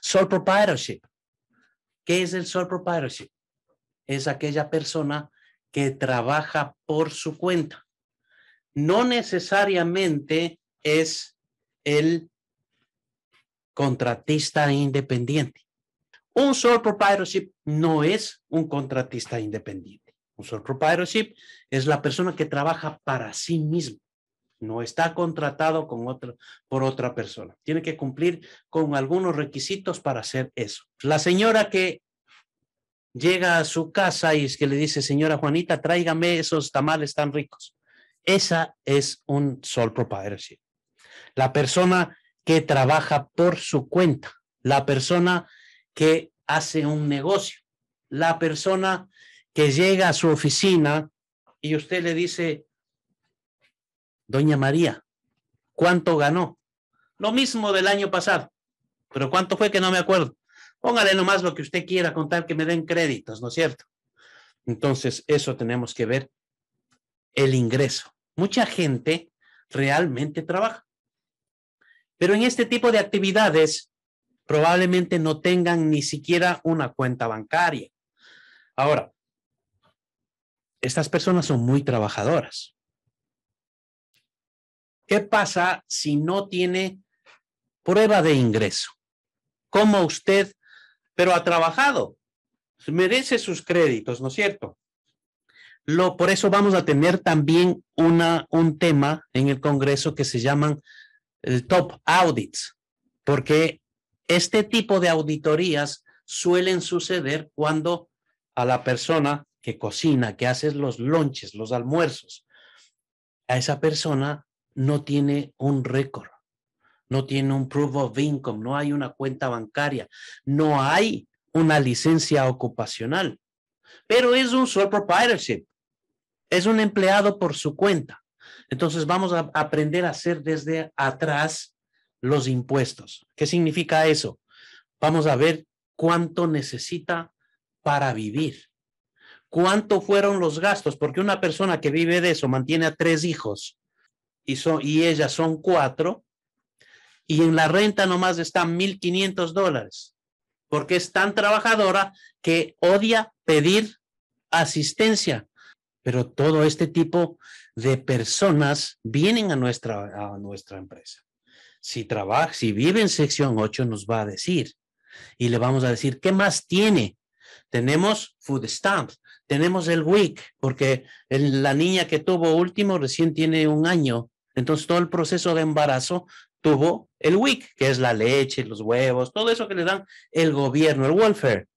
Sole proprietorship. ¿Qué es el sole proprietorship? Es aquella persona que trabaja por su cuenta. No necesariamente es el contratista independiente. Un sole proprietorship no es un contratista independiente. Un sole proprietorship es la persona que trabaja para sí mismo. No está contratado con por otra persona. Tiene que cumplir con algunos requisitos para hacer eso. La señora que llega a su casa y es que le dice, señora Juanita, tráigame esos tamales tan ricos. Esa es un sol propagación. La persona que trabaja por su cuenta, la persona que hace un negocio, la persona que llega a su oficina y usted le dice, Doña María, ¿cuánto ganó? Lo mismo del año pasado, pero ¿cuánto fue que no me acuerdo? Póngale nomás lo que usted quiera contar que me den créditos, ¿no es cierto? Entonces, eso tenemos que ver, el ingreso. Mucha gente realmente trabaja, pero en este tipo de actividades probablemente no tengan ni siquiera una cuenta bancaria. Ahora, estas personas son muy trabajadoras. ¿Qué pasa si no tiene prueba de ingreso? ¿Cómo usted, pero ha trabajado? Merece sus créditos, ¿no es cierto? Lo, por eso vamos a tener también una, un tema en el Congreso que se llaman el top audits, porque este tipo de auditorías suelen suceder cuando a la persona que cocina, que hace los lonches, los almuerzos, a esa persona no tiene un récord, no tiene un proof of income, no hay una cuenta bancaria, no hay una licencia ocupacional, pero es un sole proprietorship, es un empleado por su cuenta. Entonces vamos a aprender a hacer desde atrás los impuestos. ¿Qué significa eso? Vamos a ver cuánto necesita para vivir. ¿Cuánto fueron los gastos? Porque una persona que vive de eso, mantiene a tres hijos, y, son, y ellas son cuatro, y en la renta nomás están 1.500 dólares, porque es tan trabajadora que odia pedir asistencia. Pero todo este tipo de personas vienen a nuestra, a nuestra empresa. Si trabaja, si vive en sección 8, nos va a decir y le vamos a decir, ¿qué más tiene? Tenemos food stamps, tenemos el WIC, porque la niña que tuvo último recién tiene un año entonces todo el proceso de embarazo tuvo el WIC, que es la leche, los huevos, todo eso que le dan el gobierno, el welfare.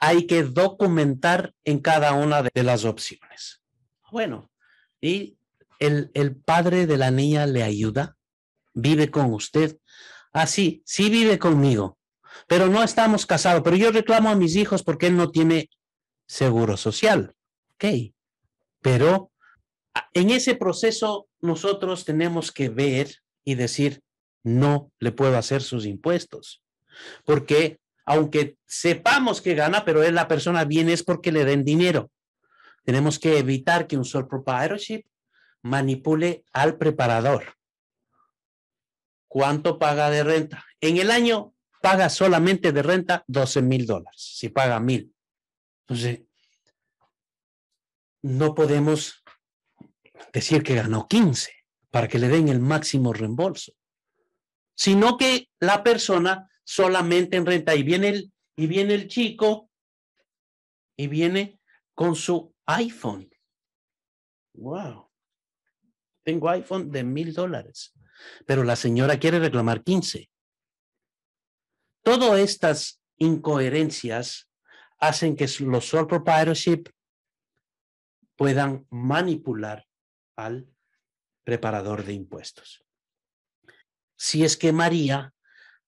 Hay que documentar en cada una de las opciones. Bueno, y el, padre de la niña le ayuda, vive con usted. Así, ah, sí vive conmigo, pero no estamos casados, pero yo reclamo a mis hijos porque él no tiene seguro social. Ok, pero Ah, en ese proceso nosotros tenemos que ver y decir, no le puedo hacer sus impuestos, porque aunque sepamos que gana, pero es la persona bien es porque le den dinero. Tenemos que evitar que un sole proprietorship manipule al preparador. ¿Cuánto paga de renta? En el año paga solamente de renta 12 mil dólares, si paga mil. Entonces, no podemos decir que ganó 15 para que le den el máximo reembolso, sino que la persona solamente en renta y viene el, y viene el chico y viene con su iPhone. Wow. Tengo iPhone de mil dólares, pero la señora quiere reclamar 15. Todas estas incoherencias hacen que los sole proprietorship puedan manipular al preparador de impuestos. Si es que María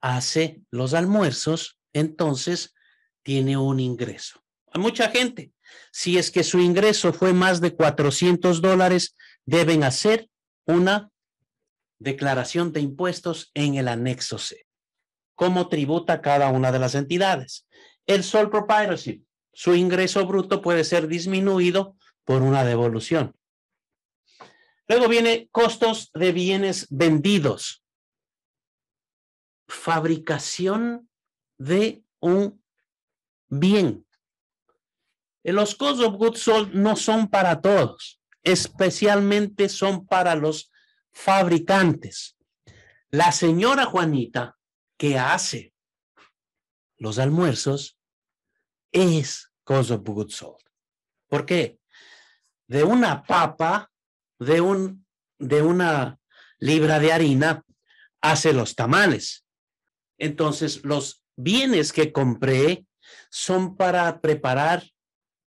hace los almuerzos, entonces tiene un ingreso. A mucha gente, si es que su ingreso fue más de 400 dólares, deben hacer una declaración de impuestos en el anexo C. ¿Cómo tributa cada una de las entidades? El sole proprietorship, su ingreso bruto puede ser disminuido por una devolución. Luego viene costos de bienes vendidos. Fabricación de un bien. Los costos of goods sold no son para todos, especialmente son para los fabricantes. La señora Juanita, que hace los almuerzos, es cost of goods sold. ¿Por qué? De una papa de, un, de una libra de harina hace los tamales. Entonces, los bienes que compré son para preparar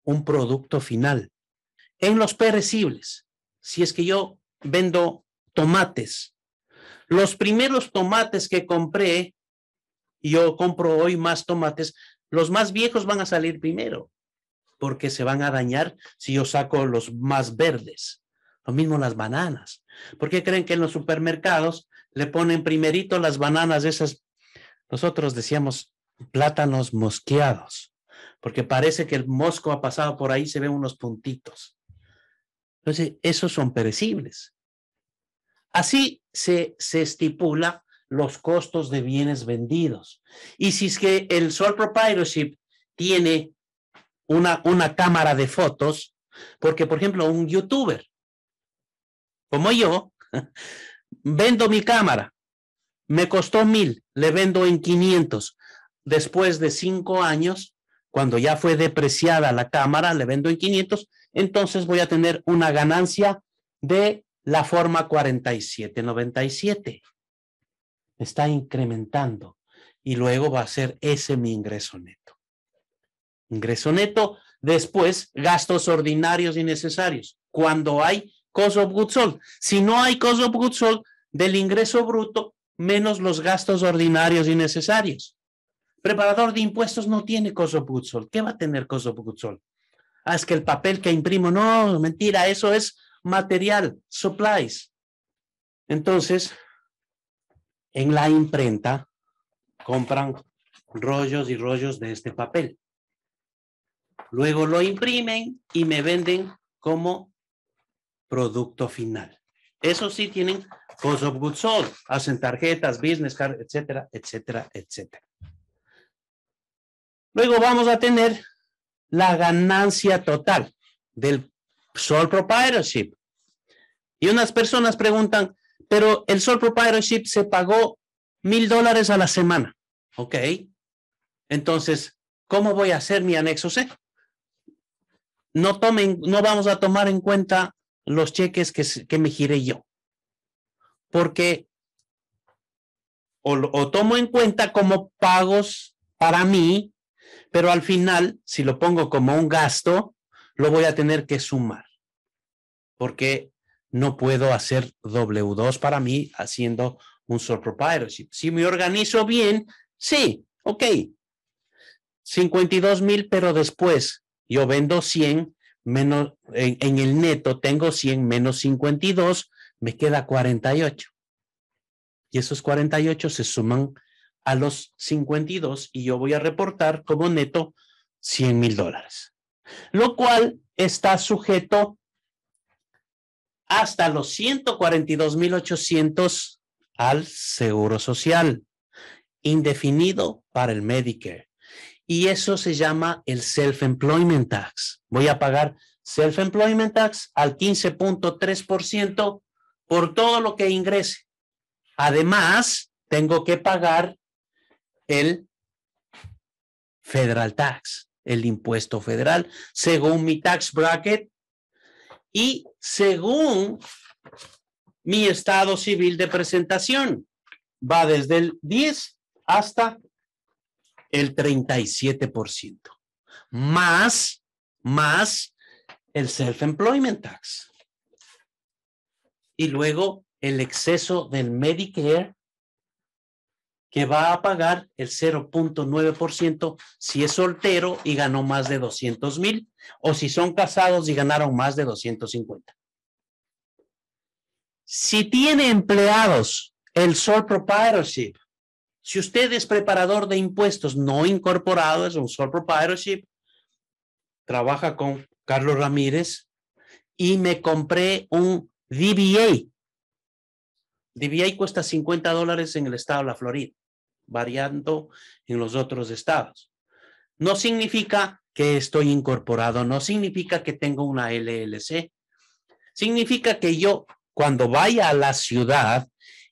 un producto final. En los perecibles, si es que yo vendo tomates, los primeros tomates que compré, yo compro hoy más tomates, los más viejos van a salir primero, porque se van a dañar si yo saco los más verdes. Lo mismo las bananas. ¿Por qué creen que en los supermercados le ponen primerito las bananas esas? Nosotros decíamos plátanos mosqueados, porque parece que el mosco ha pasado por ahí, se ven unos puntitos. Entonces, esos son perecibles. Así se, se estipula los costos de bienes vendidos. Y si es que el Sole Proprietorship tiene una, una cámara de fotos, porque, por ejemplo, un youtuber como yo, vendo mi cámara, me costó mil, le vendo en 500. Después de cinco años, cuando ya fue depreciada la cámara, le vendo en 500, entonces voy a tener una ganancia de la forma 4797. Está incrementando y luego va a ser ese mi ingreso neto. Ingreso neto, después gastos ordinarios y necesarios. Cuando hay cost of goods Si no hay costo of goods del ingreso bruto menos los gastos ordinarios y necesarios. Preparador de impuestos no tiene costo of goods ¿Qué va a tener costo of goods Ah, es que el papel que imprimo, no, mentira, eso es material, supplies. Entonces, en la imprenta compran rollos y rollos de este papel. Luego lo imprimen y me venden como producto final. Eso sí tienen cost of goods sold, hacen tarjetas, business card, etcétera, etcétera, etcétera. Luego vamos a tener la ganancia total del sole proprietorship. Y unas personas preguntan, pero el sole proprietorship se pagó mil dólares a la semana. Ok. Entonces, ¿cómo voy a hacer mi anexo C? No tomen, no vamos a tomar en cuenta los cheques que, que me gire yo. Porque o, tomo en cuenta como pagos para mí, pero al final, si lo pongo como un gasto, lo voy a tener que sumar. Porque no puedo hacer W2 para mí haciendo un sole proprietorship. Si me organizo bien, sí, ok. 52 mil, pero después yo vendo 100 menos, en, el neto tengo 100 menos 52, me queda 48. Y esos 48 se suman a los 52 y yo voy a reportar como neto 100 mil dólares, lo cual está sujeto hasta los 142 mil al Seguro Social, indefinido para el Medicare. Y eso se llama el Self-Employment Tax. Voy a pagar Self-Employment Tax al 15.3% por todo lo que ingrese. Además, tengo que pagar el Federal Tax, el impuesto federal, según mi tax bracket y según mi estado civil de presentación. Va desde el 10 hasta el 37%, más, más el self-employment tax. Y luego el exceso del Medicare que va a pagar el 0.9% si es soltero y ganó más de 200 mil o si son casados y ganaron más de 250. Si tiene empleados el sole proprietorship si usted es preparador de impuestos no incorporado, es un sole proprietorship, trabaja con Carlos Ramírez y me compré un DBA. DBA cuesta 50 dólares en el estado de la Florida, variando en los otros estados. No significa que estoy incorporado, no significa que tengo una LLC. Significa que yo, cuando vaya a la ciudad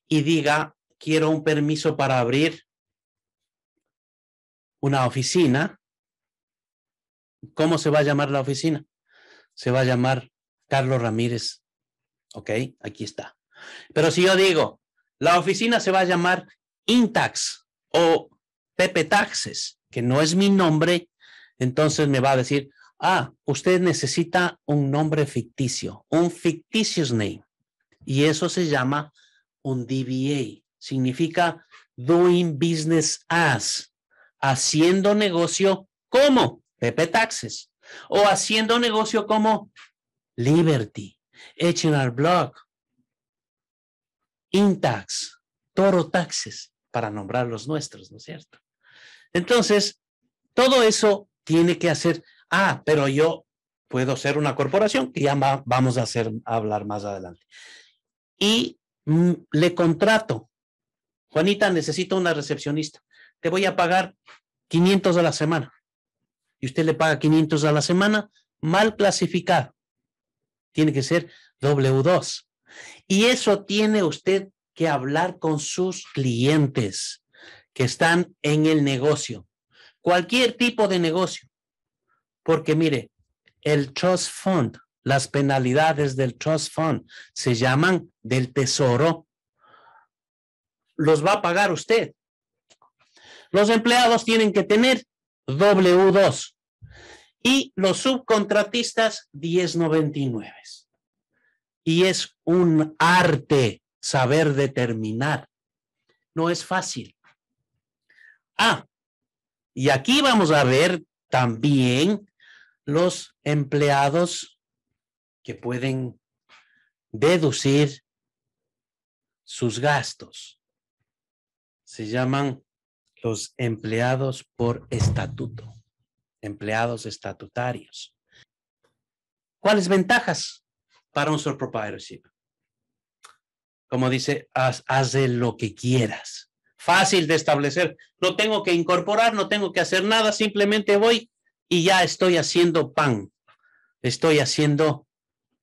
y diga, quiero un permiso para abrir una oficina. ¿Cómo se va a llamar la oficina? Se va a llamar Carlos Ramírez. ¿Ok? Aquí está. Pero si yo digo, la oficina se va a llamar Intax o Pepe Taxes, que no es mi nombre, entonces me va a decir, ah, usted necesita un nombre ficticio, un fictitious name. Y eso se llama un DBA significa doing business as, haciendo negocio como Pepe Taxes o haciendo negocio como Liberty, H&R Block, Intax, Toro Taxes, para nombrar los nuestros, ¿no es cierto? Entonces, todo eso tiene que hacer, ah, pero yo puedo ser una corporación, que ya vamos a hacer hablar más adelante. Y mm, le contrato Juanita, necesito una recepcionista. Te voy a pagar 500 a la semana. Y usted le paga 500 a la semana, mal clasificado. Tiene que ser W2. Y eso tiene usted que hablar con sus clientes que están en el negocio. Cualquier tipo de negocio. Porque mire, el trust fund, las penalidades del trust fund se llaman del tesoro los va a pagar usted. Los empleados tienen que tener W2 y los subcontratistas 1099. Y es un arte saber determinar. No es fácil. Ah, y aquí vamos a ver también los empleados que pueden deducir sus gastos se llaman los empleados por estatuto, empleados estatutarios. ¿Cuáles ventajas para un sole proprietorship? Como dice, haz, haz de lo que quieras. Fácil de establecer. No tengo que incorporar, no tengo que hacer nada, simplemente voy y ya estoy haciendo pan. Estoy haciendo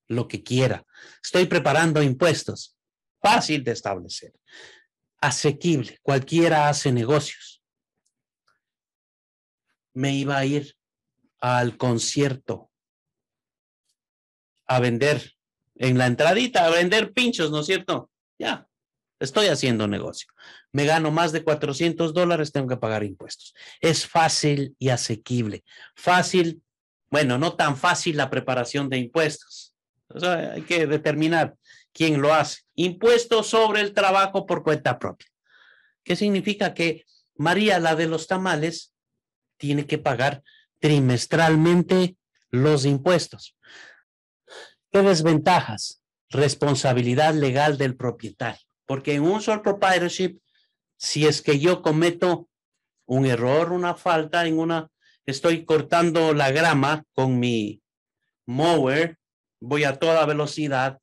lo que quiera. Estoy preparando impuestos. Fácil de establecer asequible, cualquiera hace negocios. Me iba a ir al concierto a vender en la entradita, a vender pinchos, ¿no es cierto? Ya, estoy haciendo negocio. Me gano más de 400 dólares, tengo que pagar impuestos. Es fácil y asequible. Fácil, bueno, no tan fácil la preparación de impuestos. hay que determinar ¿Quién lo hace. Impuesto sobre el trabajo por cuenta propia. ¿Qué significa que María, la de los tamales, tiene que pagar trimestralmente los impuestos? ¿Qué desventajas? Responsabilidad legal del propietario. Porque en un sole proprietorship, si es que yo cometo un error, una falta en una, estoy cortando la grama con mi mower, voy a toda velocidad,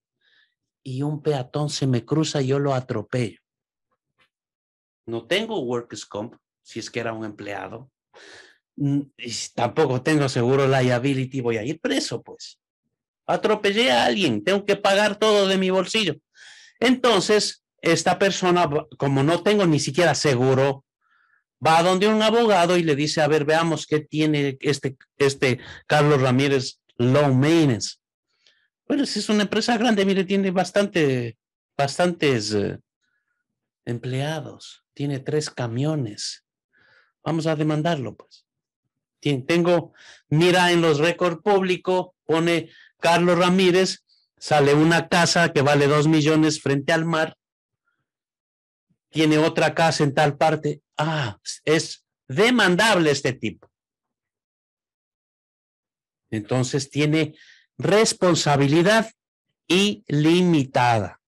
y un peatón se me cruza y yo lo atropello. No tengo workers comp, si es que era un empleado. Mm, y tampoco tengo seguro liability, voy a ir preso, pues. Atropellé a alguien, tengo que pagar todo de mi bolsillo. Entonces, esta persona, como no tengo ni siquiera seguro, va a donde un abogado y le dice, a ver, veamos qué tiene este, este Carlos Ramírez Low Maintenance. Bueno, si es una empresa grande, mire, tiene bastante, bastantes eh, empleados, tiene tres camiones. Vamos a demandarlo, pues. tengo, mira en los récords públicos, pone Carlos Ramírez, sale una casa que vale dos millones frente al mar, tiene otra casa en tal parte. Ah, es demandable este tipo. Entonces tiene responsabilidad ilimitada.